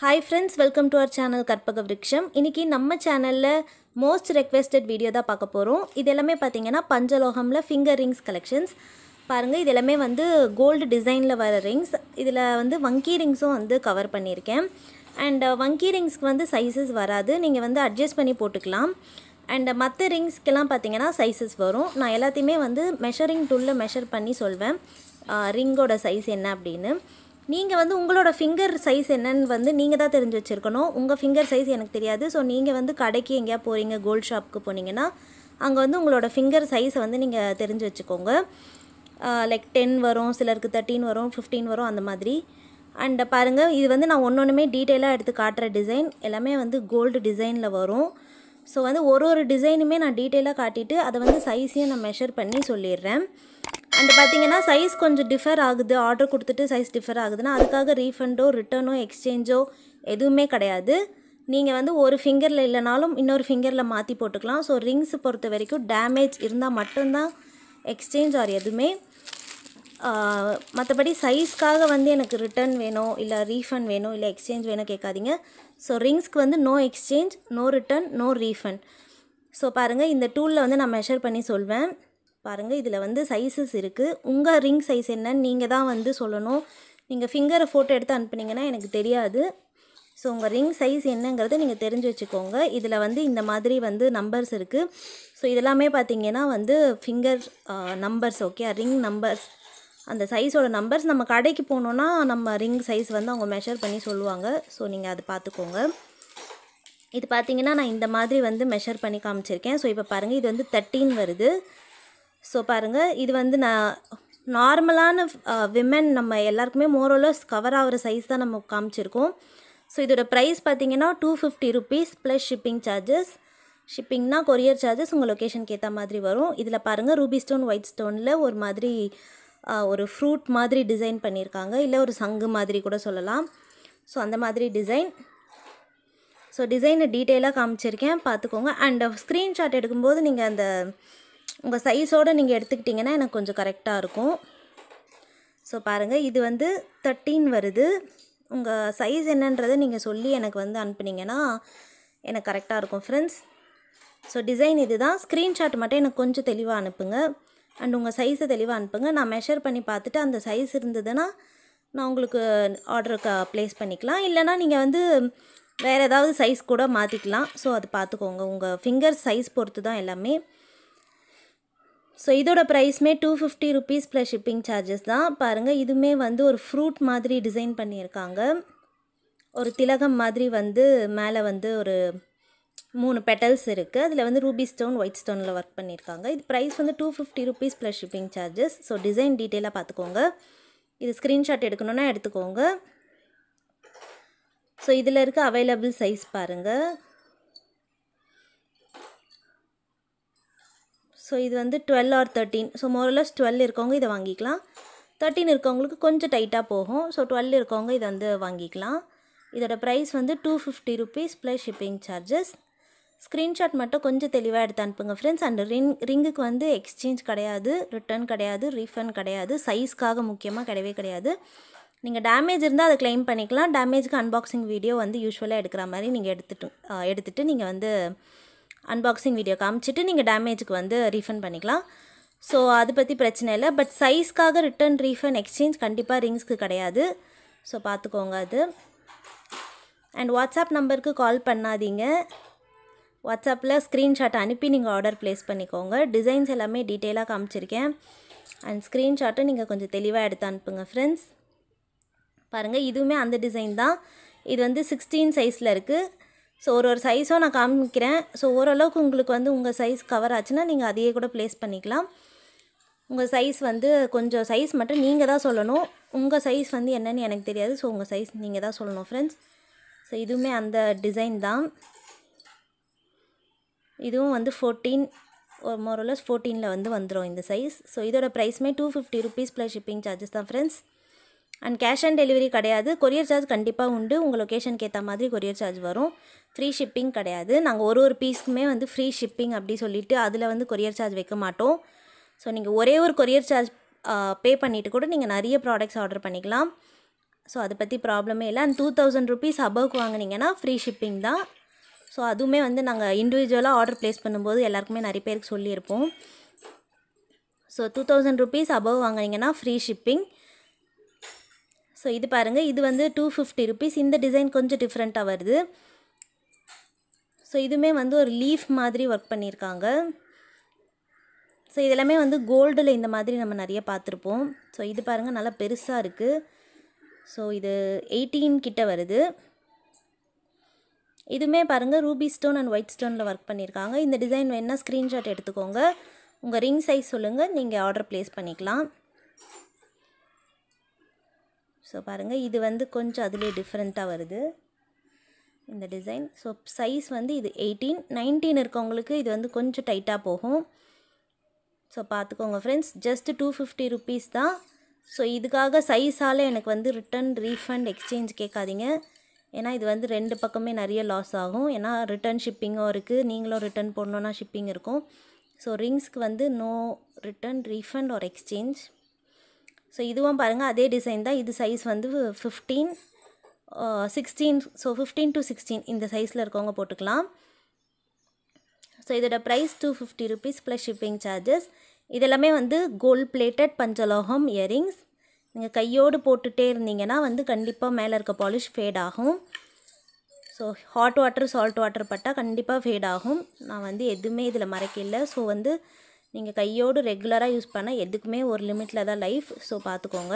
hi friends welcome to our channel Karpaga Virutcham இன்றைக்கி நம்ம சேனலில் மோஸ்ட் ரெக்வெஸ்டட் வீடியோ தான் பார்க்க போகிறோம் இது எல்லாமே பார்த்திங்கன்னா பஞ்சலோகமில் ஃபிங்கர் ரிங்ஸ் கலெக்ஷன்ஸ் பாருங்கள் இது எல்லாமே வந்து கோல்டு டிசைனில் வர ரிங்ஸ் இதில் வந்து வங்கி ரிங்ஸும் வந்து கவர் பண்ணியிருக்கேன் அண்ட் வங்கி ரிங்ஸ்க்கு வந்து சைஸஸ் வராது நீங்கள் வந்து அட்ஜஸ்ட் பண்ணி போட்டுக்கலாம் அண்ட் மற்ற ரிங்ஸ்க்கெல்லாம் பார்த்தீங்கன்னா சைஸஸ் வரும் நான் எல்லாத்தையுமே வந்து மெஷரிங் டூலில் மெஷர் பண்ணி சொல்வேன் ரிங்கோட சைஸ் என்ன அப்படின்னு நீங்கள் வந்து உங்களோட ஃபிங்கர் சைஸ் என்னன்னு வந்து நீங்கள் தான் தெரிஞ்சு வச்சுருக்கணும் உங்கள் ஃபிங்கர் சைஸ் எனக்கு தெரியாது ஸோ நீங்கள் வந்து கடைக்கு எங்கேயா போகிறீங்க கோல்ட் ஷாப்புக்கு போனீங்கன்னா அங்கே வந்து உங்களோட ஃபிங்கர் சைஸை வந்து நீங்கள் தெரிஞ்சு வச்சுக்கோங்க லைக் டென் வரும் சிலருக்கு தேர்ட்டின் வரும் ஃபிஃப்டீன் வரும் அந்த மாதிரி அண்ட் பாருங்கள் இது வந்து நான் ஒன்று ஒன்றுமே டீட்டெயிலாக எடுத்து காட்டுற டிசைன் எல்லாமே வந்து கோல்டு டிசைனில் வரும் ஸோ வந்து ஒரு ஒரு டிசைனுமே நான் டீட்டெயிலாக காட்டிட்டு அதை வந்து சைஸையும் நான் மெஷர் பண்ணி சொல்லிடுறேன் அண்ட் பார்த்தீங்கன்னா சைஸ் கொஞ்சம் டிஃபர் ஆகுது ஆர்டர் கொடுத்துட்டு சைஸ் டிஃபர் ஆகுதுன்னா அதுக்காக ரீஃபண்டோ ரிட்டர்னோ எக்ஸ்சேஞ்சோ எதுவுமே கிடையாது நீங்கள் வந்து ஒரு ஃபிங்கரில் இல்லைனாலும் இன்னொரு ஃபிங்கரில் மாற்றி போட்டுக்கலாம் ஸோ ரிங்ஸ் பொறுத்த வரைக்கும் டேமேஜ் இருந்தால் மட்டும்தான் எக்ஸ்சேஞ்ச் ஆர் எதுவுமே மற்றபடி சைஸ்க்காக வந்து எனக்கு ரிட்டர்ன் வேணும் இல்லை ரீஃபண்ட் வேணும் இல்லை எக்ஸ்சேஞ்ச் வேணும் கேட்காதீங்க ஸோ ரிங்ஸ்க்கு வந்து no exchange no return no refund so பாருங்கள் இந்த டூலில் வந்து நான் மெஷர் பண்ணி சொல்வேன் பாருங்கள் இதில் வந்து சைஸஸ் இருக்குது உங்கள் ரிங் சைஸ் என்னன்னு நீங்கள் தான் வந்து சொல்லணும் நீங்கள் ஃபிங்கரை ஃபோட்டோ எடுத்து அனுப்புனீங்கன்னா எனக்கு தெரியாது ஸோ உங்கள் ரிங் சைஸ் என்னங்கிறத நீங்கள் தெரிஞ்சு வச்சுக்கோங்க இதில் வந்து இந்த மாதிரி வந்து நம்பர்ஸ் இருக்குது ஸோ இதெல்லாமே பார்த்தீங்கன்னா வந்து finger numbers okay ring numbers அந்த சைஸோட நம்பர்ஸ் நம்ம கடைக்கு போனோன்னா நம்ம ரிங் சைஸ் வந்து அவங்க மெஷர் பண்ணி சொல்லுவாங்க ஸோ நீங்கள் அதை பார்த்துக்கோங்க இது பார்த்தீங்கன்னா நான் இந்த மாதிரி வந்து மெஷர் பண்ணி காமிச்சிருக்கேன் ஸோ இப்போ பாருங்கள் இது வந்து தேர்ட்டீன் வருது ஸோ பாருங்கள் இது வந்து நான் நார்மலான விமன் நம்ம எல்லாருக்குமே மோரோலஸ் கவர் ஆகிற சைஸ் தான் நம்ம காமிச்சிருக்கோம் ஸோ இதோட ப்ரைஸ் பார்த்தீங்கன்னா two fifty rupees plus shipping charges ஷிப்பிங்னா கொரியர் சார்ஜஸ் உங்கள் லொக்கேஷனுக்கு ஏற்ற மாதிரி வரும் இதில் பாருங்கள் ரூபி ஸ்டோன் ஒயிட் ஸ்டோனில் ஒரு மாதிரி ஒரு ஃப்ரூட் மாதிரி டிசைன் பண்ணியிருக்காங்க இல்லை ஒரு சங்கு மாதிரி கூட சொல்லலாம் ஸோ அந்த மாதிரி டிசைன் ஸோ டிசைனை டீட்டெயிலாக காமிச்சிருக்கேன் பார்த்துக்கோங்க அண்ட் ஸ்க்ரீன்ஷாட் எடுக்கும்போது நீங்கள் அந்த உங்கள் சைஸோடு நீங்கள் எடுத்துக்கிட்டிங்கன்னா எனக்கு கொஞ்சம் கரெக்டாக இருக்கும் ஸோ பாருங்கள் இது வந்து தேர்ட்டீன் வருது உங்கள் சைஸ் என்னன்றதை நீங்கள் சொல்லி எனக்கு வந்து அனுப்புனீங்கன்னா எனக்கு கரெக்டாக இருக்கும் ஃப்ரெண்ட்ஸ் ஸோ டிசைன் இது தான் ஸ்க்ரீன்ஷாட் மட்டும் எனக்கு கொஞ்சம் தெளிவாக அனுப்புங்க அண்ட் உங்கள் சைஸை தெளிவாக அனுப்புங்க நான் மெஷர் பண்ணி பார்த்துட்டு அந்த சைஸ் இருந்ததுன்னா நான் உங்களுக்கு ஆர்டருக்கு ப்ளேஸ் பண்ணிக்கலாம் இல்லைனா நீங்கள் வந்து வேறு ஏதாவது சைஸ் கூட மாற்றிக்கலாம் ஸோ அது பார்த்துக்கோங்க உங்கள் ஃபிங்கர் சைஸ் பொறுத்து தான் எல்லாமே ஸோ இதோட ப்ரைஸ்மே two fifty rupees plus shipping charges தான் பாருங்கள் இதுவுமே வந்து ஒரு ஃப்ரூட் மாதிரி டிசைன் பண்ணியிருக்காங்க ஒரு திலகம் மாதிரி வந்து மேலே வந்து ஒரு மூணு பெட்டல்ஸ் இருக்குது அதில் வந்து ரூபி ஸ்டோன் ஒயிட் ஸ்டோனில் ஒர்க் பண்ணியிருக்காங்க இது ப்ரைஸ் வந்து two fifty rupees plus shipping charges so design டீட்டெயிலாக பார்த்துக்கோங்க இது ஸ்க்ரீன்ஷாட் எடுக்கணுன்னா எடுத்துக்கோங்க ஸோ இதில் இருக்க அவைலபிள் சைஸ் பாருங்கள் ஸோ இது வந்து twelve or thirteen so more or less twelve இருக்கவங்க இதை வாங்கிக்கலாம் தேர்ட்டின் இருக்கவங்களுக்கு கொஞ்சம் டைட்டாக போகும் ஸோ டுவெல் இருக்கவங்க இதை வந்து வாங்கிக்கலாம் இதோட ப்ரைஸ் வந்து two fifty rupees plus shipping charges screenshot மட்டும் கொஞ்சம் தெளிவாக எடுத்து அனுப்புங்க ஃப்ரெண்ட்ஸ் அண்ட் ரிங் ரிங்குக்கு வந்து எக்ஸ்சேஞ்ச் கிடையாது ரிட்டர்ன் கிடையாது ரீஃபண்ட் கிடையாது சைஸ்க்காக முக்கியமாக கிடையவே கிடையாது நீங்கள் டேமேஜ் இருந்தால் அதை கிளைம் பண்ணிக்கலாம் டேமேஜ்க்கு அன்பாக்சிங் வீடியோ வந்து யூஸ்வலாக எடுக்கிற மாதிரி நீங்கள் எடுத்துட்டு எடுத்துகிட்டு நீங்கள் வந்து அன்பாக்சிங் வீடியோ காமிச்சிட்டு நீங்கள் டேமேஜுக்கு வந்து ரீஃபண்ட் பண்ணிக்கலாம் ஸோ அதை பற்றி பிரச்சனை இல்லை பட் சைஸ்க்காக ரிட்டன் ரீஃபண்ட் எக்ஸ்சேஞ்ச் கண்டிப்பாக ரிங்ஸ்க்கு கிடையாது ஸோ பார்த்துக்கோங்க அது அண்ட் வாட்ஸ்அப் நம்பருக்கு கால் பண்ணாதீங்க வாட்ஸ்அப்பில் ஸ்க்ரீன்ஷாட் அனுப்பி நீங்கள் ஆர்டர் ப்ளேஸ் பண்ணிக்கோங்க டிசைன்ஸ் எல்லாமே டீட்டெயிலாக காமிச்சிருக்கேன் அண்ட் ஸ்க்ரீன்ஷாட்டை நீங்கள் கொஞ்சம் தெளிவாக எடுத்து அனுப்புங்க ஃப்ரெண்ட்ஸ் பாருங்கள் இதுவுமே அந்த டிசைன் தான் இது வந்து சிக்ஸ்டீன் சைஸில் இருக்குது ஸோ ஒரு ஒரு சைஸும் நான் காமிக்கிறேன் ஸோ ஓரளவுக்கு உங்களுக்கு வந்து உங்கள் சைஸ் கவர் ஆச்சுன்னா நீங்கள் அதையே கூட ப்ளேஸ் பண்ணிக்கலாம் உங்கள் சைஸ் வந்து கொஞ்சம் சைஸ் மட்டும் நீங்கள் தான் சொல்லணும் உங்கள் சைஸ் வந்து என்னென்னு எனக்கு தெரியாது ஸோ உங்கள் சைஸ் நீங்கள் தான் சொல்லணும் ஃப்ரெண்ட்ஸ் ஸோ இதுவுமே அந்த டிசைன் தான் இதுவும் வந்து ஃபோர்டீன் ஒரு ஃபோர்டீனில் வந்து வந்துடும் இந்த சைஸ் ஸோ இதோட ப்ரைஸ்மே two fifty rupees plus shipping charges தான் friends and cash on delivery கிடையாது கொரியர் சார்ஜ் கண்டிப்பாக உண்டு உங்கள் லொக்கேஷனுக்கு ஏற்ற மாதிரி கொரியர் சார்ஜ் வரும் ஃப்ரீ ஷிப்பிங் கிடையாது நாங்கள் ஒரு ஒரு பீஸுக்குமே வந்து ஃப்ரீ ஷிப்பிங் அப்படி சொல்லிவிட்டு அதில் வந்து கொரியர் சார்ஜ் வைக்க மாட்டோம் ஸோ நீங்கள் ஒரே ஒரு கொரியர் சார்ஜ் பே பண்ணிவிட்டு கூட நீங்கள் நிறைய ப்ராடக்ட்ஸ் ஆர்டர் பண்ணிக்கலாம் ஸோ அதை பற்றி ப்ராப்ளமே இல்லை அண்ட் டூ தௌசண்ட் ருபீஸ் அபவுக்கு வாங்கினீங்கன்னா ஃப்ரீ ஷிப்பிங் தான் ஸோ அதுவுமே வந்து நாங்கள் இண்டிவிஜுவலாக ஆர்டர் ப்ளேஸ் பண்ணும்போது எல்லாருக்குமே நிறைய பேருக்கு சொல்லியிருப்போம் so two thousand rupees above வாங்கினீங்கன்னா ஃப்ரீ ஷிப்பிங் ஸோ இது பாருங்கள் இது வந்து டூ ஃபிஃப்டி ருபீஸ் இந்த டிசைன் கொஞ்சம் டிஃப்ரெண்ட்டாக வருது ஸோ இதுவுமே வந்து ஒரு லீஃப் மாதிரி ஒர்க் பண்ணியிருக்காங்க ஸோ இதெல்லாமே வந்து கோல்டில் இந்த மாதிரி நம்ம நிறைய பார்த்துருப்போம் ஸோ இது பாருங்கள் நல்லா பெருசாக இருக்குது ஸோ இது எயிட்டீன் கிட்ட வருது இதுவுமே பாருங்கள் ரூபி ஸ்டோன் அண்ட் ஒயிட் ஸ்டோனில் ஒர்க் பண்ணியிருக்காங்க இந்த டிசைன் வேணுன்னா ஸ்க்ரீன்ஷாட் எடுத்துக்கோங்க உங்கள் ரிங் சைஸ் சொல்லுங்கள் நீங்கள் ஆர்டர் ப்ளேஸ் பண்ணிக்கலாம் ஸோ பாருங்கள் இது வந்து கொஞ்சம் அதிலே டிஃப்ரெண்ட்டாக வருது இந்த டிசைன் ஸோ சைஸ் வந்து இது எயிட்டீன் நைன்டீன் இருக்கவங்களுக்கு இது வந்து கொஞ்சம் டைட்டாக போகும் ஸோ பார்த்துக்கோங்க friends just two fifty rupees தான் ஸோ இதுக்காக சைஸால் எனக்கு வந்து ரிட்டன் ரீஃபண்ட் எக்ஸ்சேஞ்ச் கேட்காதீங்க ஏன்னா இது வந்து ரெண்டு பக்கமே நிறைய லாஸ் ஆகும் ஏன்னா ரிட்டர்ன் ஷிப்பிங்கும் இருக்குது நீங்களும் ரிட்டர்ன் போடணுன்னா ஷிப்பிங் இருக்கும் ஸோ ரிங்ஸ்க்கு வந்து no return refund or exchange so இதுவும் பாருங்கள் அதே டிசைன் தான் இது சைஸ் வந்து fifteen sixteen so fifteen to sixteen இந்த சைஸில் இருக்கவங்க போட்டுக்கலாம் ஸோ இதோட price two fifty rupees plus shipping charges இதெல்லாமே வந்து கோல்ட் பிளேட்டட் பஞ்சலோகம் இயரிங்ஸ் நீங்கள் கையோடு போட்டுகிட்டே இருந்தீங்கன்னா வந்து கண்டிப்பாக மேலே இருக்க பாலிஷ் ஃபேட் ஆகும் so hot water salt water பட்டால் கண்டிப்பாக ஃபேட் ஆகும் நான் வந்து எதுவுமே இதில் மறைக்கல ஸோ வந்து நீங்கள் கையோடு ரெகுலராக யூஸ் பண்ண எதுக்குமே ஒரு லிமிட்டில் தான் லைஃப் ஸோ பார்த்துக்கோங்க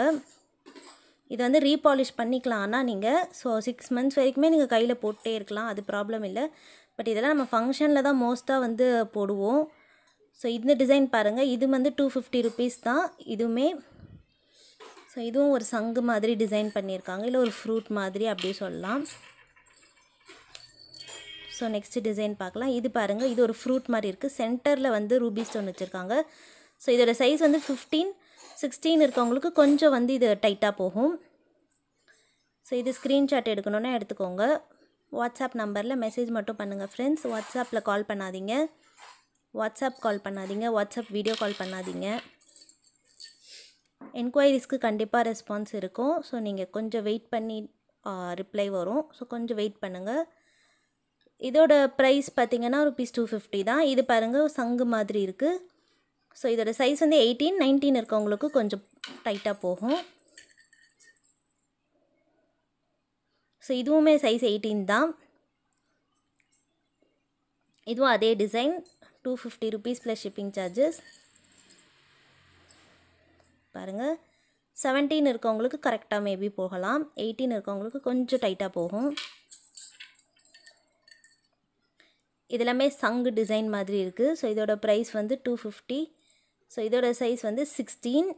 இது வந்து ரீபாலிஷ் பண்ணிக்கலாம் ஆனால் நீங்கள் ஸோ சிக்ஸ் மந்த்ஸ் வரைக்குமே நீங்கள் கையில் போட்டே இருக்கலாம் அது ப்ராப்ளம் இல்லை பட் இதெல்லாம் நம்ம ஃபங்க்ஷனில் தான் மோஸ்ட்டாக வந்து போடுவோம் ஸோ இந்த டிசைன் பாருங்கள் இது வந்து டூ ஃபிஃப்டி ருபீஸ் தான் இதுவுமே ஸோ இதுவும் ஒரு சங்கு மாதிரி டிசைன் பண்ணியிருக்காங்க இல்லை ஒரு ஃப்ரூட் மாதிரி அப்படி சொல்லலாம் ஸோ நெக்ஸ்ட் டிசைன் பார்க்கலாம் இது பாருங்கள் இது ஒரு ஃப்ரூட் மாதிரி இருக்குது சென்டரில் வந்து ரூபி ஸ்டோன் வச்சுருக்காங்க ஸோ இதோட சைஸ் வந்து ஃபிஃப்டீன் சிக்ஸ்டீன் இருக்கவங்களுக்கு கொஞ்சம் வந்து இது டைட்டாக போகும் ஸோ இது ஸ்க்ரீன்ஷாட் எடுக்கணுன்னா எடுத்துக்கோங்க வாட்ஸ்அப் நம்பரில் மெசேஜ் மட்டும் பண்ணுங்கள் ஃப்ரெண்ட்ஸ் வாட்ஸ்அப்பில் கால் பண்ணாதீங்க வாட்ஸ்அப் கால் பண்ணாதீங்க வாட்ஸ்அப் வீடியோ கால் பண்ணாதீங்க என்கொயரிஸ்க்கு கண்டிப்பாக ரெஸ்பான்ஸ் இருக்கும் ஸோ நீங்கள் கொஞ்சம் வெயிட் பண்ணி ரிப்ளை வரும் ஸோ கொஞ்சம் வெயிட் பண்ணுங்கள் இதோட ப்ரைஸ் பார்த்திங்கன்னா ருபீஸ் டூ ஃபிஃப்டி தான் இது பாருங்கள் சங்கு மாதிரி இருக்குது ஸோ இதோட சைஸ் வந்து எயிட்டீன் நைன்டீன் இருக்கவங்களுக்கு கொஞ்சம் டைட்டாக போகும் ஸோ இதுவுமே சைஸ் எயிட்டீன் தான் இதுவும் அதே design two fifty rupees plus shipping charges பாருங்கள் செவன்டீன் இருக்கவங்களுக்கு கரெக்டாக மேபி போகலாம் எயிட்டீன் இருக்கவங்களுக்கு கொஞ்சம் டைட்டாக போகும் இதெல்லாமே சங்கு டிசைன் மாதிரி இருக்குது ஸோ இதோட ப்ரைஸ் வந்து டூ ஃபிஃப்டி ஸோ இதோட சைஸ் வந்து சிக்ஸ்டீன்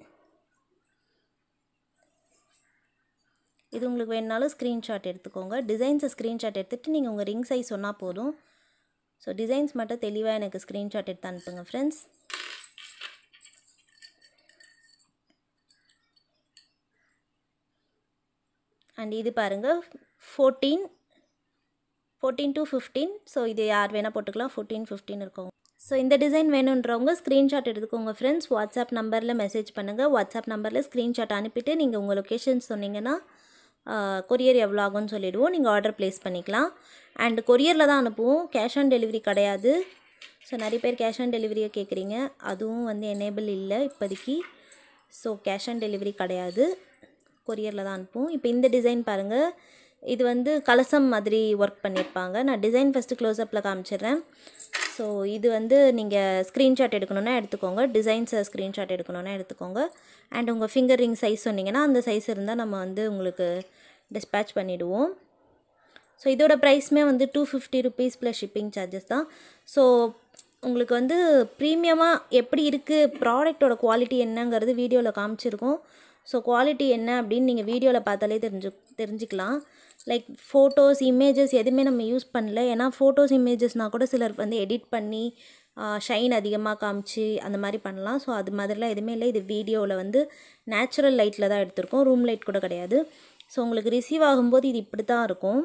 இது உங்களுக்கு வேணுனாலும் ஸ்க்ரீன்ஷாட் எடுத்துக்கோங்க டிசைன்ஸை ஸ்க்ரீன்ஷாட் எடுத்துகிட்டு நீங்கள் உங்கள் ரிங் சைஸ் சொன்னால் போதும் ஸோ டிசைன்ஸ் மட்டும் தெளிவாக எனக்கு ஸ்க்ரீன்ஷாட் எடுத்து அனுப்புங்க ஃப்ரெண்ட்ஸ் அண்ட் இது பாருங்கள் fourteen fourteen to fifteen so இது யார் வேணால் போட்டுக்கலாம் ஃபோர்டீன் ஃபிஃப்டீன் இருக்கும் ஸோ இந்த டிசைன் வேணுன்றவங்க ஸ்க்ரீன்ஷாட் எடுத்துக்கோங்க ஃப்ரெண்ட்ஸ் வாட்ஸ்அப் நம்பரில் மெசேஜ் பண்ணுங்கள் வாட்ஸ்அப் நம்பரில் ஸ்க்ரீன்ஷாட் அனுப்பிட்டு நீங்கள் உங்கள் லொக்கேஷன் சொன்னீங்கன்னா கொரியர் எவ்வளோ ஆகும்னு சொல்லிவிடுவோம் நீங்கள் ஆர்டர் ப்ளேஸ் பண்ணிக்கலாம் அண்ட் கொரியரில் தான் அனுப்புவோம் கேஷ் ஆன் டெலிவரி கிடையாது ஸோ நிறைய பேர் கேஷ் ஆன் டெலிவரியை கேட்குறீங்க அதுவும் வந்து எனேபிள் இல்லை இப்போதைக்கு ஸோ கேஷ் ஆன் டெலிவரி கிடையாது கொரியரில் தான் அனுப்புவோம் இப்போ இந்த டிசைன் பாருங்கள் இது வந்து கலசம் மாதிரி ஒர்க் பண்ணியிருப்பாங்க நான் டிசைன் ஃபஸ்ட்டு க்ளோஸ்அப்பில் காமிச்சிடுறேன் ஸோ இது வந்து நீங்கள் ஸ்க்ரீன்ஷாட் எடுக்கணுன்னா எடுத்துக்கோங்க டிசைன்ஸை ஸ்க்ரீன்ஷாட் எடுக்கணுன்னா எடுத்துக்கோங்க அண்ட் உங்கள் ஃபிங்கர் ரிங் சைஸ் சொன்னிங்கன்னா அந்த சைஸ் இருந்தால் நம்ம வந்து உங்களுக்கு டிஸ்பேச் பண்ணிவிடுவோம் ஸோ இதோட ப்ரைஸுமே வந்து two fifty rupees plus shipping charges தான் ஸோ உங்களுக்கு வந்து ப்ரீமியமாக எப்படி இருக்குது ப்ராடக்டோட குவாலிட்டி என்னங்கிறது வீடியோவில் காமிச்சிருக்கோம் ஸோ குவாலிட்டி என்ன அப்படின்னு நீங்கள் வீடியோவில் பார்த்தாலே தெரிஞ்சு தெரிஞ்சுக்கலாம் லைக் ஃபோட்டோஸ் இமேஜஸ் எதுவுமே நம்ம யூஸ் பண்ணல ஏன்னா ஃபோட்டோஸ் இமேஜஸ்னால் கூட சிலர் வந்து எடிட் பண்ணி ஷைன் அதிகமாக காமிச்சு அந்த மாதிரி பண்ணலாம் ஸோ அது மாதிரிலாம் எதுவுமே இல்லை இது வீடியோவில் வந்து நேச்சுரல் லைட்டில் தான் எடுத்திருக்கோம் ரூம் லைட் கூட கிடையாது ஸோ உங்களுக்கு ரிசீவ் ஆகும்போது இது இப்படி தான் இருக்கும்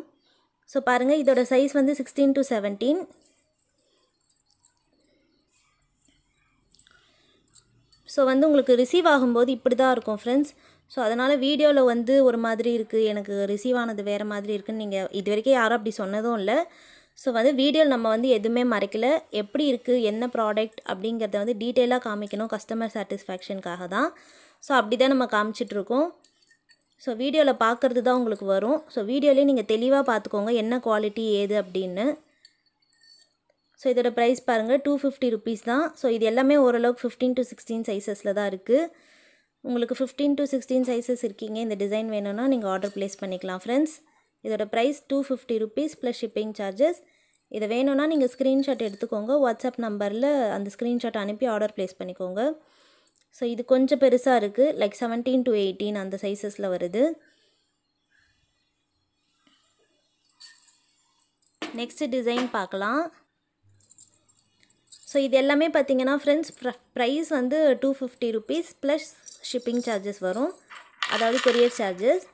ஸோ பாருங்கள் இதோட சைஸ் வந்து சிக்ஸ்டீன் டு செவன்டீன் ஸோ வந்து உங்களுக்கு ரிசீவ் ஆகும்போது இப்படி தான் இருக்கும் ஃப்ரெண்ட்ஸ் ஸோ அதனால் வீடியோவில் வந்து ஒரு மாதிரி இருக்குது எனக்கு ரிசீவ் ஆனது வேறு மாதிரி இருக்குதுன்னு நீங்கள் இது வரைக்கும் யாரும் அப்படி சொன்னதும் இல்லை ஸோ வந்து வீடியோவில் நம்ம வந்து எதுவுமே மறைக்கல எப்படி இருக்குது என்ன ப்ராடக்ட் அப்படிங்கிறத வந்து டீட்டெயிலாக காமிக்கணும் கஸ்டமர் சாட்டிஸ்ஃபேக்ஷனுக்காக தான் ஸோ அப்படி தான் நம்ம காமிச்சிட்ருக்கோம் ஸோ வீடியோவில் பார்க்குறது தான் உங்களுக்கு வரும் ஸோ வீடியோலேயே நீங்கள் தெளிவாக பார்த்துக்கோங்க என்ன குவாலிட்டி ஏது அப்படின்னு ஸோ இதோட ப்ரைஸ் பாருங்கள் டூ ஃபிஃப்டி ருபீஸ் தான் ஸோ இது எல்லாமே ஓரளவுக்கு ஃபிஃப்டீன் டு சிக்ஸ்டீன் சைஸஸில் தான் இருக்குது உங்களுக்கு ஃபிஃப்டீன் டு சிக்ஸ்டீன் சைஸஸ் இருக்கீங்க இந்த டிசைன் வேணும்னா நீங்கள் ஆர்டர் ப்ளேஸ் பண்ணிக்கலாம் ஃப்ரெண்ட்ஸ் இதோட price two fifty rupees plus shipping charges இதை வேணும்னா நீங்கள் ஸ்க்ரீன்ஷாட் எடுத்துக்கோங்க வாட்ஸ்அப் நம்பரில் அந்த ஸ்க்ரீன்ஷாட் அனுப்பி ஆர்டர் ப்ளேஸ் பண்ணிக்கோங்க ஸோ இது கொஞ்சம் பெருசாக இருக்குது லைக் செவன்டீன் டு எயிட்டீன் அந்த சைஸஸில் வருது நெக்ஸ்ட் டிசைன் பார்க்கலாம் ஸோ இது எல்லாமே பார்த்தீங்கன்னா ஃப்ரெண்ட்ஸ் ப்ரைஸ் வந்து two fifty rupees plus shipping charges வரும் அதாவது courier charges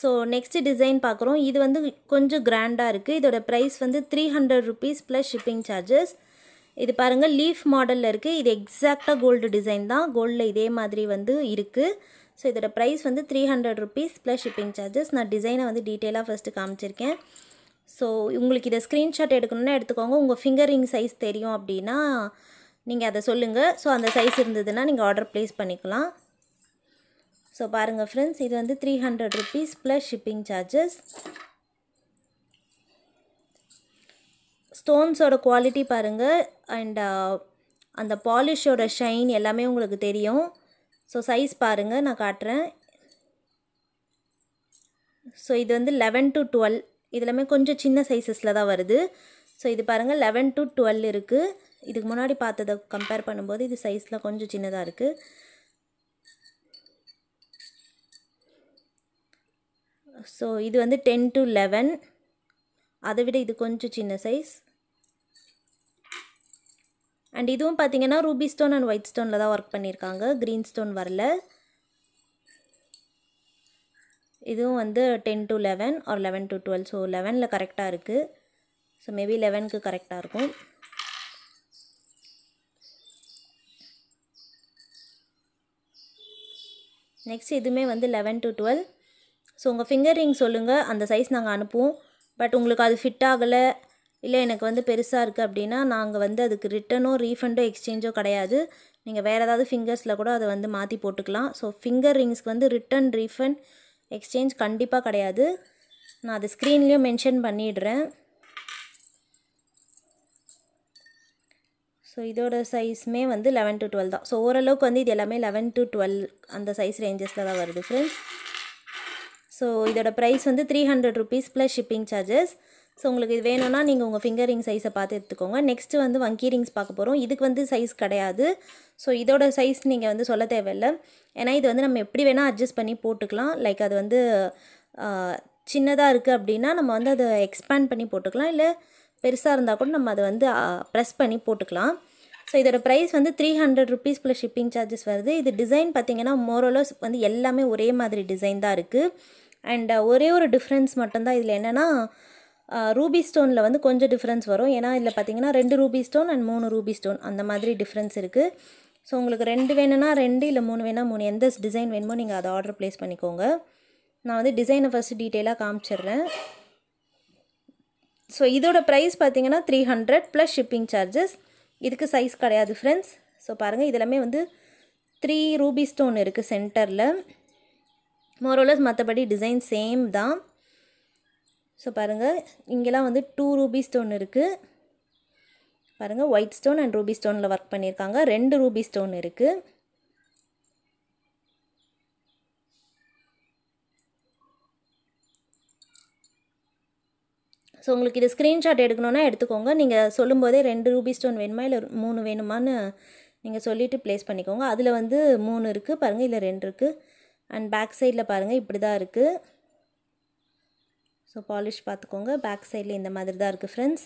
so next design பார்க்குறோம் இது வந்து கொஞ்சம் கிராண்டாக இருக்குது இதோட ப்ரைஸ் வந்து three hundred rupees plus shipping charges இது பாருங்கள் லீஃப் மாடலில் இருக்குது இது எக்ஸாக்டாக கோல்டு டிசைன் தான் கோல்டில் இதே மாதிரி வந்து இருக்குது ஸோ இதோட ப்ரைஸ் வந்து three hundred rupees plus shipping charges நான் டிசைனை வந்து டீட்டெயிலாக ஃபஸ்ட்டு காமிச்சிருக்கேன் ஸோ உங்களுக்கு இதை ஸ்க்ரீன்ஷாட் எடுக்கணும்னா எடுத்துக்கோங்க உங்கள் ஃபிங்கரிங் சைஸ் தெரியும் அப்படின்னா நீங்கள் அதை சொல்லுங்கள் ஸோ அந்த சைஸ் இருந்ததுன்னா நீங்கள் ஆர்டர் ப்ளேஸ் பண்ணிக்கலாம் ஸோ பாருங்கள் ஃப்ரெண்ட்ஸ் இது வந்து three hundred rupees plus shipping charges ஸ்டோன்ஸோட குவாலிட்டி பாருங்கள் அண்ட் அந்த பாலிஷோட ஷைன் எல்லாமே உங்களுக்கு தெரியும் ஸோ சைஸ் பாருங்கள் நான் காட்டுறேன் ஸோ இது வந்து லெவன் டு டுவெல் இதெல்லாமே கொஞ்சம் சின்ன சைஸஸில் தான் வருது ஸோ இது பாருங்கள் லெவன் டு டுவெல் இருக்குது இதுக்கு முன்னாடி பார்த்ததை கம்பேர் பண்ணும்போது இது சைஸில் கொஞ்சம் சின்னதாக இருக்குது ஸோ இது வந்து டென் டு லெவன் அதை விட இது கொஞ்சம் சின்ன சைஸ் அண்ட் இதுவும் பார்த்தீங்கன்னா ரூபி ஸ்டோன் அண்ட் ஒயிட் ஸ்டோனில் தான் ஒர்க் பண்ணியிருக்காங்க க்ரீன் ஸ்டோன் வரல இதுவும் வந்து ten to eleven or eleven to twelve so லெவனில் கரெக்டாக இருக்குது ஸோ மேபி லெவனுக்கு கரெக்டாக இருக்கும் நெக்ஸ்ட் இதுவுமே வந்து லெவன் டு டுவெல் ஸோ உங்கள் ஃபிங்கர் ரிங் சொல்லுங்கள் அந்த சைஸ் நாங்கள் அனுப்புவோம் பட் உங்களுக்கு அது ஃபிட் ஆகலை இல்லை எனக்கு வந்து பெருசாக இருக்குது அப்படின்னா நாங்கள் வந்து அதுக்கு ரிட்டனோ ரீஃபண்டோ எக்ஸ்சேஞ்சோ கிடையாது நீங்கள் வேறு ஏதாவது ஃபிங்கர்ஸில் கூட அதை வந்து மாற்றி போட்டுக்கலாம் ஸோ ஃபிங்கர் ரிங்ஸ்க்கு வந்து ரிட்டன் ரீஃபண்ட் எக்ஸ்சேஞ்ச் கண்டிப்பாக கிடையாது நான் அது ஸ்க்ரீன்லேயும் மென்ஷன் பண்ணிடுறேன் ஸோ இதோட சைஸுமே வந்து லெவன் டு டுவெல் தான் ஸோ ஓரளவுக்கு வந்து இது எல்லாமே லெவன் டு டுவெல் அந்த சைஸ் ரேஞ்சஸில் தான் வருது ஃப்ரெண்ட்ஸ் ஸோ இதோட ப்ரைஸ் வந்து three hundred rupees plus shipping charges so உங்களுக்கு இது வேணும்னா நீங்கள் உங்கள் ஃபிங்கர் ரிங் சைஸை பார்த்து எடுத்துக்கோங்க நெக்ஸ்ட்டு வந்து வங்கி ரிங்ஸ் பார்க்க போகிறோம் இதுக்கு வந்து சைஸ் கிடையாது ஸோ இதோட சைஸ் நீங்கள் வந்து சொல்ல தேவையில்லை ஏன்னா இது வந்து நம்ம எப்படி வேணால் அட்ஜஸ்ட் பண்ணி போட்டுக்கலாம் லைக் அது வந்து சின்னதாக இருக்குது அப்படின்னா நம்ம வந்து அதை எக்ஸ்பேண்ட் பண்ணி போட்டுக்கலாம் இல்லை பெருசாக இருந்தால் கூட நம்ம அதை வந்து ப்ரெஸ் பண்ணி போட்டுக்கலாம் ஸோ இதோட ப்ரைஸ் வந்து three hundred rupees plus shipping charges வருது இது டிசைன் பார்த்திங்கன்னா மோரோலோஸ் வந்து எல்லாமே ஒரே மாதிரி டிசைன் தான் இருக்குது அண்ட் ஒரே ஒரு டிஃப்ரென்ஸ் மட்டும்தான் இதில் என்னென்னா ரூபி ஸ்டோனில் வந்து கொஞ்சம் டிஃப்ரென்ஸ் வரும் ஏன்னா இதில் பார்த்தீங்கன்னா ரெண்டு ரூபி ஸ்டோன் அண்ட் மூணு ரூபி ஸ்டோன் அந்த மாதிரி டிஃப்ரென்ஸ் இருக்குது ஸோ உங்களுக்கு ரெண்டு வேணும்னா ரெண்டு இல்லை மூணு வேணால் மூணு எந்த டிசைன் வேணுமோ நீங்கள் அதை ஆர்டர் ப்ளேஸ் பண்ணிக்கோங்க நான் வந்து டிசைனை ஃபஸ்ட்டு டீட்டெயிலாக காமிச்சிடுறேன் ஸோ இதோட ப்ரைஸ் பார்த்தீங்கன்னா three hundred plus shipping charges இதுக்கு சைஸ் கிடையாது ஃப்ரெண்ட்ஸ் ஸோ பாருங்கள் இதெல்லாமே வந்து த்ரீ ரூபி ஸ்டோன் இருக்குது சென்டரில் மோரோலஸ் மற்றபடி டிசைன் சேம் தான் ஸோ பாருங்கள் இங்கெல்லாம் வந்து டூ ரூபி ஸ்டோன் இருக்குது பாருங்கள் ஒயிட் ஸ்டோன் அண்ட் ரூபி ஸ்டோனில் ஒர்க் பண்ணியிருக்காங்க ரெண்டு ரூபி ஸ்டோன் இருக்குது ஸோ உங்களுக்கு இது ஸ்க்ரீன்ஷாட் எடுக்கணுன்னா எடுத்துக்கோங்க நீங்கள் சொல்லும்போதே ரெண்டு ரூபி ஸ்டோன் வேணுமா இல்லை மூணு வேணுமான்னு நீங்கள் சொல்லிவிட்டு ப்ளேஸ் பண்ணிக்கோங்க அதில் வந்து மூணு இருக்குது பாருங்கள் இல்லை ரெண்டு இருக்குது அண்ட் பேக் சைடில் பாருங்கள் இப்படி தான் இருக்குது ஸோ பாலிஷ் பார்த்துக்கோங்க பேக் சைடில் இந்த மாதிரி தான் இருக்குது ஃப்ரெண்ட்ஸ்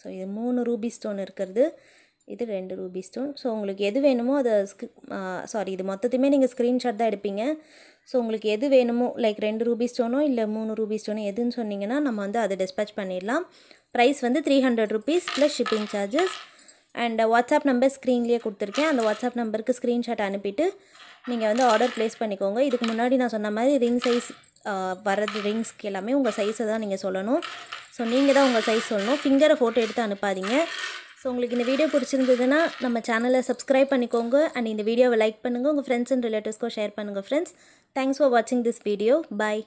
ஸோ இது மூணு ரூபி ஸ்டோன் இருக்கிறது இது ரெண்டு ரூபி ஸ்டோன் ஸோ உங்களுக்கு எது வேணுமோ அதை ஸ்க் சாரி இது மொத்தத்தையுமே நீங்கள் ஸ்க்ரீன்ஷாட் தான் எடுப்பீங்க ஸோ உங்களுக்கு எது வேணுமோ லைக் ரெண்டு ரூபி ஸ்டோனோ இல்லை மூணு ரூபி ஸ்டோனோ எதுன்னு சொன்னிங்கன்னா நம்ம வந்து அதை டிஸ்பேச் பண்ணிடலாம் ப்ரைஸ் வந்து three hundred rupees plus shipping charges and WhatsApp number ஸ்க்ரீன்லேயே கொடுத்துருக்கேன் அந்த வாட்ஸ்அப் நம்பருக்கு ஸ்க்ரீன்ஷாட் அனுப்பிட்டு நீங்கள் வந்து ஆர்டர் ப்ளேஸ் பண்ணிக்கோங்க இதுக்கு முன்னாடி நான் சொன்ன மாதிரி ரிங் சைஸ் வர்றது ரிங்ஸ்க்கு எல்லாமே உங்கள் சைஸை தான் நீங்கள் சொல்லணும் ஸோ நீங்கள் தான் உங்கள் சைஸ் சொல்லணும் ஃபிங்கரை ஃபோட்டோ எடுத்து அனுப்பாதீங்க ஸோ உங்களுக்கு இந்த வீடியோ பிடிச்சிருந்ததுன்னா நம்ம சேனலை சப்ஸ்கிரைப் பண்ணிக்கோங்க அண்ட் இந்த வீடியோவை லைக் பண்ணுங்கள் உங்கள் ஃப்ரெண்ட்ஸ் அண்ட் ரிலேட்டிவ்ஸ்க்கும் ஷேர் பண்ணுங்கள் ஃப்ரெண்ட்ஸ் தேங்க்ஸ் ஃபார் வாட்சிங் திஸ் வீடியோ பாய்